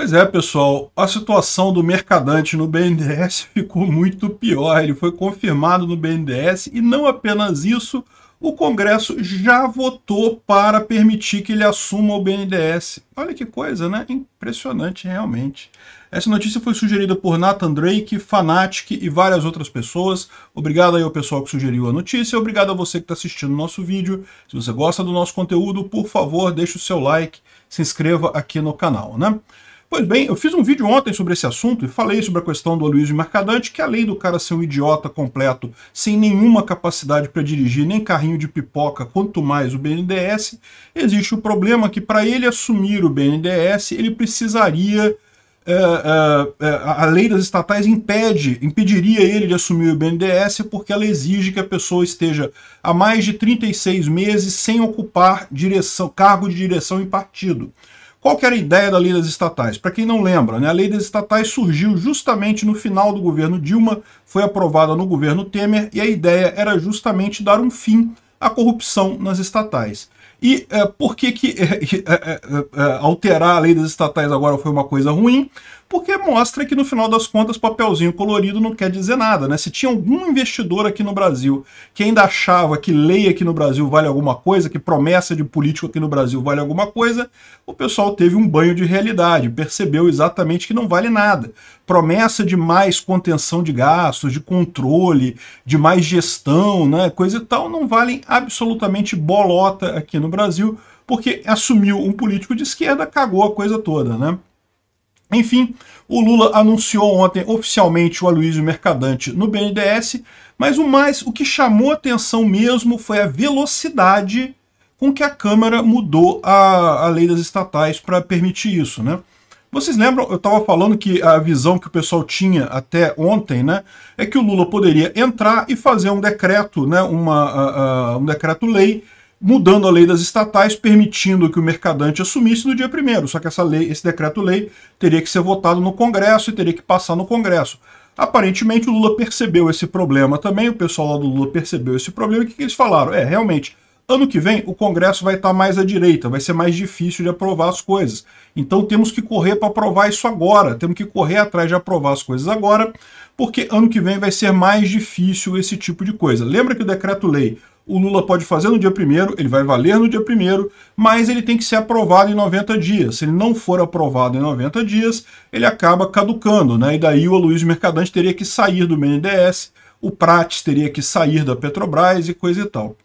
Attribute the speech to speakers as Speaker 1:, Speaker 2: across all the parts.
Speaker 1: Pois é, pessoal, a situação do mercadante no BNDES ficou muito pior. Ele foi confirmado no BNDES e não apenas isso, o Congresso já votou para permitir que ele assuma o BNDES. Olha que coisa, né? Impressionante, realmente. Essa notícia foi sugerida por Nathan Drake, Fanatic e várias outras pessoas. Obrigado aí ao pessoal que sugeriu a notícia. Obrigado a você que está assistindo o nosso vídeo. Se você gosta do nosso conteúdo, por favor, deixe o seu like, se inscreva aqui no canal, né? Pois bem, eu fiz um vídeo ontem sobre esse assunto e falei sobre a questão do Aloysio Mercadante, que além do cara ser um idiota completo, sem nenhuma capacidade para dirigir nem carrinho de pipoca, quanto mais o BNDES, existe o problema que para ele assumir o BNDES, ele precisaria... É, é, é a lei das estatais impede, impediria ele de assumir o BNDES porque ela exige que a pessoa esteja há mais de 36 meses sem ocupar direção, cargo de direção em partido. Qual que era a ideia da lei das estatais? Para quem não lembra, né, a lei das estatais surgiu justamente no final do governo Dilma, foi aprovada no governo Temer, e a ideia era justamente dar um fim à corrupção nas estatais. E é, por que, que é, é, alterar a lei das estatais agora foi uma coisa ruim? porque mostra que no final das contas papelzinho colorido não quer dizer nada, né? Se tinha algum investidor aqui no Brasil que ainda achava que lei aqui no Brasil vale alguma coisa, que promessa de político aqui no Brasil vale alguma coisa, o pessoal teve um banho de realidade, percebeu exatamente que não vale nada. Promessa de mais contenção de gastos, de controle, de mais gestão, né? Coisa e tal, não valem absolutamente bolota aqui no Brasil, porque assumiu um político de esquerda, cagou a coisa toda, né? Enfim, o Lula anunciou ontem oficialmente o Aloysio Mercadante no BNDES, mas o mais, o que chamou atenção mesmo foi a velocidade com que a Câmara mudou a, a lei das estatais para permitir isso, né? Vocês lembram, eu estava falando que a visão que o pessoal tinha até ontem, né, é que o Lula poderia entrar e fazer um decreto, né, uma, uh, uh, um decreto-lei mudando a lei das estatais, permitindo que o mercadante assumisse no dia primeiro. Só que essa lei, esse decreto-lei teria que ser votado no Congresso e teria que passar no Congresso. Aparentemente o Lula percebeu esse problema também, o pessoal lá do Lula percebeu esse problema, e o que, que eles falaram? É, realmente, ano que vem o Congresso vai estar mais à direita, vai ser mais difícil de aprovar as coisas. Então temos que correr para aprovar isso agora, temos que correr atrás de aprovar as coisas agora, porque ano que vem vai ser mais difícil esse tipo de coisa. Lembra que o decreto-lei o Lula pode fazer no dia primeiro, ele vai valer no dia primeiro, mas ele tem que ser aprovado em 90 dias. Se ele não for aprovado em 90 dias, ele acaba caducando, né? E daí o Aloysio Mercadante teria que sair do BNDES, o Prates teria que sair da Petrobras e coisa e tal.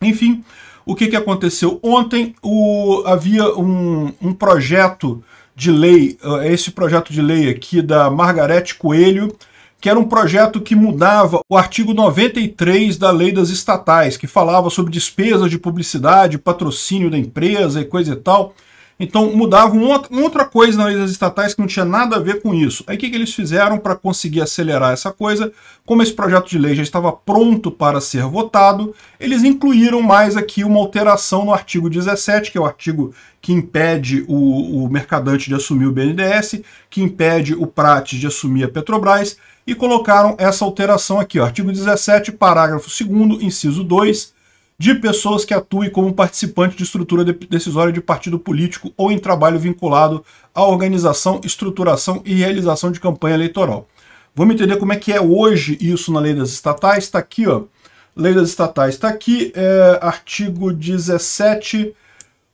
Speaker 1: Enfim, o que, que aconteceu? Ontem o, havia um, um projeto de lei, eh, esse projeto de lei aqui da Margarete Coelho, que era um projeto que mudava o artigo 93 da Lei das Estatais, que falava sobre despesas de publicidade, patrocínio da empresa e coisa e tal. Então mudavam outra coisa nas estatais que não tinha nada a ver com isso. Aí o que, que eles fizeram para conseguir acelerar essa coisa? Como esse projeto de lei já estava pronto para ser votado, eles incluíram mais aqui uma alteração no artigo 17, que é o artigo que impede o, o mercadante de assumir o BNDES, que impede o Prates de assumir a Petrobras, e colocaram essa alteração aqui, ó, artigo 17, parágrafo 2 inciso 2, de pessoas que atuem como participante de estrutura decisória de partido político ou em trabalho vinculado à organização, estruturação e realização de campanha eleitoral. Vamos entender como é que é hoje isso na lei das estatais? Está aqui, ó. Lei das estatais está aqui, é, artigo 17.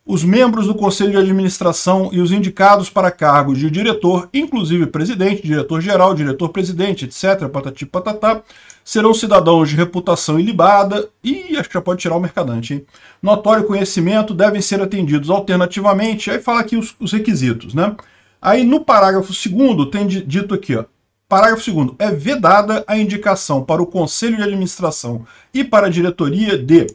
Speaker 1: Os membros do Conselho de Administração e os indicados para cargos de diretor, inclusive presidente, diretor-geral, diretor-presidente, etc., patati patatá, serão cidadãos de reputação ilibada e acho que já pode tirar o mercadante, hein? Notório conhecimento devem ser atendidos alternativamente, aí fala aqui os, os requisitos, né? Aí no parágrafo 2 tem dito aqui, ó, parágrafo 2 é vedada a indicação para o conselho de administração e para a diretoria de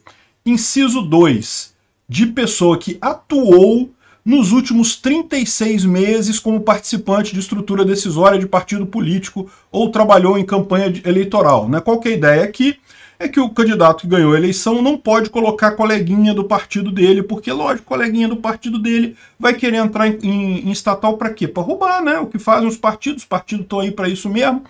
Speaker 1: inciso 2 de pessoa que atuou nos últimos 36 meses como participante de estrutura decisória de partido político ou trabalhou em campanha eleitoral. Né? Qual que é a ideia aqui? É que o candidato que ganhou a eleição não pode colocar coleguinha do partido dele, porque, lógico, coleguinha do partido dele vai querer entrar em, em, em estatal para quê? Para roubar, né? O que fazem os partidos, os partidos estão aí para isso mesmo.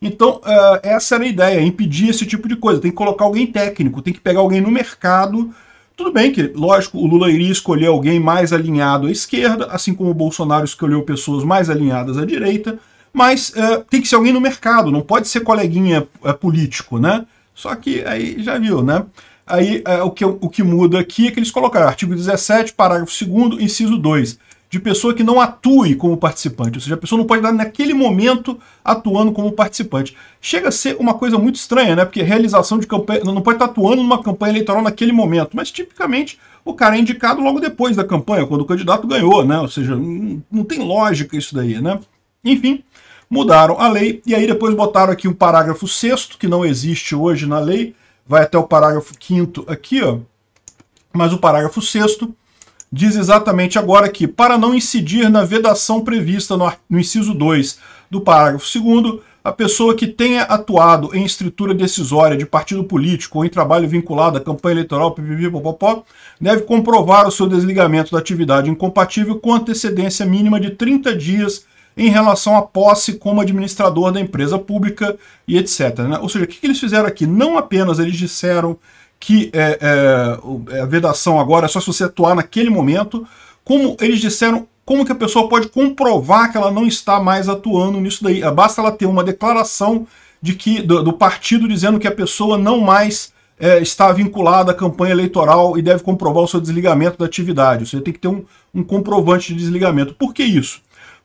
Speaker 1: Então, uh, essa era a ideia, impedir esse tipo de coisa. Tem que colocar alguém técnico, tem que pegar alguém no mercado tudo bem que, lógico, o Lula iria escolher alguém mais alinhado à esquerda, assim como o Bolsonaro escolheu pessoas mais alinhadas à direita, mas é, tem que ser alguém no mercado, não pode ser coleguinha é, político, né? Só que aí já viu, né? Aí é, o, que, o que muda aqui é que eles colocaram artigo 17, parágrafo 2, inciso 2 de pessoa que não atue como participante, ou seja, a pessoa não pode estar naquele momento atuando como participante. Chega a ser uma coisa muito estranha, né? Porque realização de campanha não pode estar atuando numa campanha eleitoral naquele momento, mas tipicamente o cara é indicado logo depois da campanha, quando o candidato ganhou, né? Ou seja, não tem lógica isso daí, né? Enfim, mudaram a lei e aí depois botaram aqui um parágrafo sexto que não existe hoje na lei, vai até o parágrafo quinto aqui, ó. Mas o parágrafo sexto diz exatamente agora que, para não incidir na vedação prevista no, no inciso 2 do parágrafo 2, a pessoa que tenha atuado em estrutura decisória de partido político ou em trabalho vinculado à campanha eleitoral pipipipopopó deve comprovar o seu desligamento da atividade incompatível com antecedência mínima de 30 dias em relação à posse como administrador da empresa pública e etc. Né? Ou seja, o que eles fizeram aqui? Não apenas eles disseram que é, é, é, a vedação agora é só se você atuar naquele momento. Como eles disseram, como que a pessoa pode comprovar que ela não está mais atuando nisso daí? É, basta ela ter uma declaração de que do, do partido dizendo que a pessoa não mais é, está vinculada à campanha eleitoral e deve comprovar o seu desligamento da atividade. Você tem que ter um, um comprovante de desligamento. Por que isso?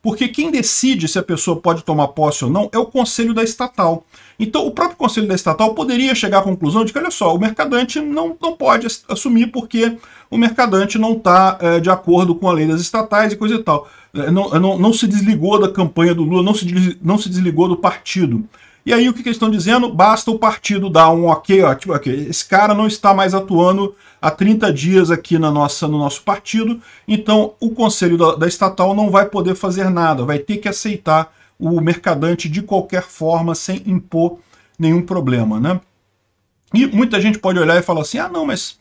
Speaker 1: Porque quem decide se a pessoa pode tomar posse ou não é o conselho da estatal. Então, o próprio conselho da estatal poderia chegar à conclusão de que, olha só, o mercadante não, não pode assumir porque o mercadante não está é, eh, de acordo com a lei das estatais e coisa e tal. É, não, eh, não, não se desligou da campanha do Lula, não se, não se desligou do partido. E aí o que, que eles estão dizendo? Basta o partido dar um ok, ó, tipo, okay, esse cara não está mais atuando há 30 dias aqui na nossa, no nosso partido, então o conselho da, da estatal não vai poder fazer nada, vai ter que aceitar o mercadante de qualquer forma, sem impor nenhum problema, né? E muita gente pode olhar e falar assim, ah não, mas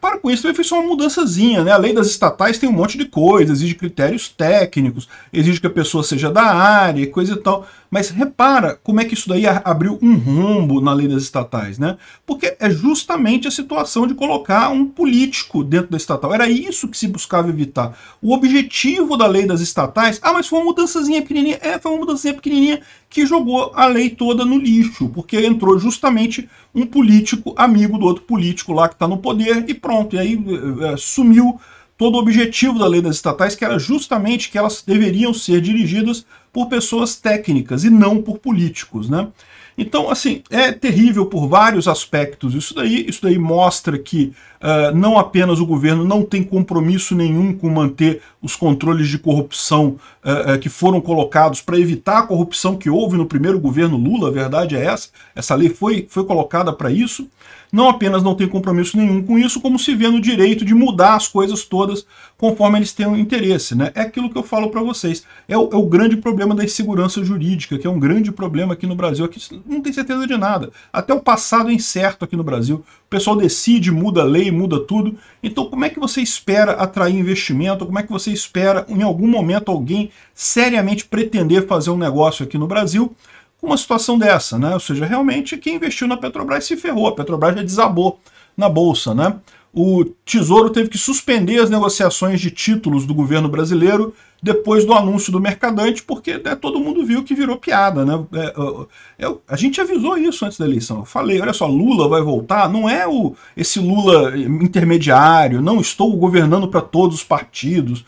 Speaker 1: para com isso, foi só uma mudançazinha, né? A lei das estatais tem um monte de coisa, exige critérios técnicos, exige que a pessoa seja da área, coisa e tal. Mas repara como é que isso daí abriu um rombo na lei das estatais, né? Porque é justamente a situação de colocar um político dentro da estatal. Era isso que se buscava evitar. O objetivo da lei das estatais, ah, mas foi uma mudançazinha pequenininha. É, foi uma mudançazinha pequenininha que jogou a lei toda no lixo, porque entrou justamente um político amigo do outro político lá que está no poder e pronto. E aí eh, eh, sumiu todo o objetivo da lei das estatais, que era justamente que elas deveriam ser dirigidas por pessoas técnicas e não por políticos, né? Então, assim, é terrível por vários aspectos isso daí. Isso daí mostra que ah, não apenas o governo não tem compromisso nenhum com manter os controles de corrupção uh, que foram colocados para evitar a corrupção que houve no primeiro governo Lula, a verdade é essa, essa lei foi, foi colocada para isso, não apenas não tem compromisso nenhum com isso, como se vê no direito de mudar as coisas todas conforme eles tenham interesse. Né? É aquilo que eu falo para vocês, é o, é o grande problema da insegurança jurídica, que é um grande problema aqui no Brasil, aqui não tem certeza de nada, até o passado é incerto aqui no Brasil, o pessoal decide, muda a lei, muda tudo. Então, como é que você espera atrair investimento? Como é que você espera, em algum momento, alguém seriamente pretender fazer um negócio aqui no Brasil com uma situação dessa, né? Ou seja, realmente quem investiu na Petrobras se ferrou, a Petrobras já desabou na bolsa, né? O Tesouro teve que suspender as negociações de títulos do governo brasileiro depois do anúncio do mercadante, porque né, todo mundo viu que virou piada. Né? É, é, é a gente avisou isso antes da eleição. Eu falei, olha só, Lula vai voltar, não é o, esse Lula intermediário, não estou governando para todos os partidos,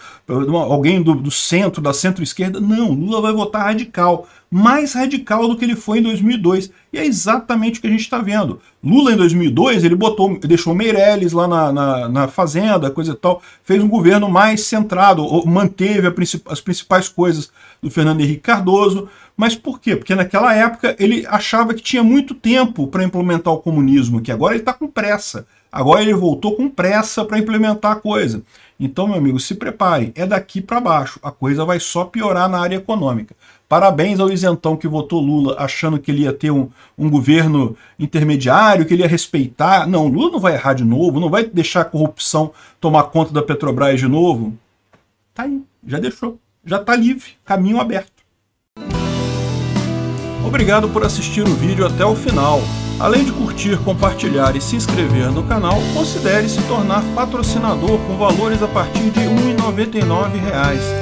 Speaker 1: alguém do, do centro, da centro-esquerda. Não, Lula vai votar radical mais radical do que ele foi em 2002. E é exatamente o que a gente está vendo. Lula, em 2002, ele botou, deixou Meirelles lá na, na, na, fazenda, coisa e tal, fez um governo mais centrado, manteve princip as principais coisas do Fernando Henrique Cardoso. Mas por quê? Porque naquela época ele achava que tinha muito tempo para implementar o comunismo, que agora ele está com pressa. Agora ele voltou com pressa para implementar a coisa. Então, meu amigo, se preparem, é daqui para baixo. A coisa vai só piorar na área econômica. Parabéns ao isentão que votou Lula, achando que ele ia ter um, um governo intermediário, que ele ia respeitar. Não, Lula não vai errar de novo, não vai deixar a corrupção tomar conta da Petrobras de novo. Tá aí, já deixou. Já tá livre, caminho aberto. Obrigado por assistir o vídeo até o final. Além de curtir, compartilhar e se inscrever no canal, considere se tornar patrocinador com valores a partir de R$ 1,99